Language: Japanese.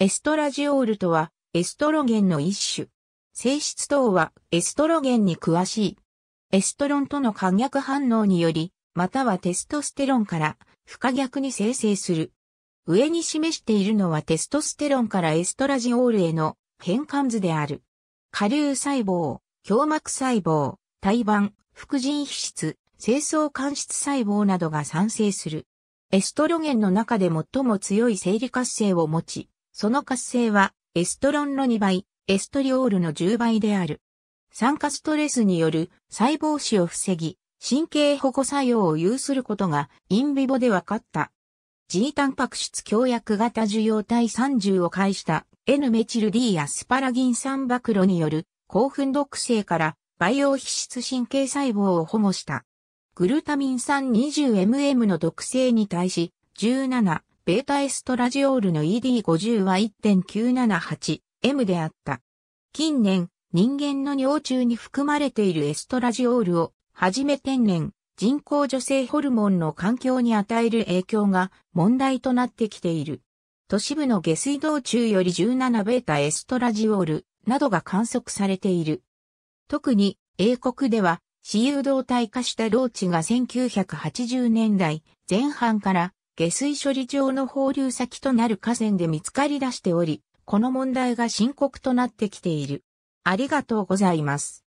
エストラジオールとは、エストロゲンの一種。性質等は、エストロゲンに詳しい。エストロンとの可逆反応により、またはテストステロンから、不可逆に生成する。上に示しているのはテストステロンからエストラジオールへの変換図である。下流細胞、胸膜細胞、胎盤、副腎皮質、清掃間質細胞などが産生する。エストロゲンの中で最も強い生理活性を持ち、その活性はエストロンの2倍、エストリオールの10倍である。酸化ストレスによる細胞死を防ぎ、神経保護作用を有することがインビボで分かった。G タンパク質強薬型受容体30を介した N メチル D アスパラギン酸暴露による興奮毒性から培養皮質神経細胞を保護した。グルタミン酸 20mm の毒性に対し17、ベータエストラジオールの ED50 は 1.978M であった。近年、人間の尿中に含まれているエストラジオールを、はじめ天然、人工女性ホルモンの環境に与える影響が問題となってきている。都市部の下水道中より17ベータエストラジオールなどが観測されている。特に英国では私有動体化したロ地が1980年代前半から下水処理場の放流先となる河川で見つかり出しており、この問題が深刻となってきている。ありがとうございます。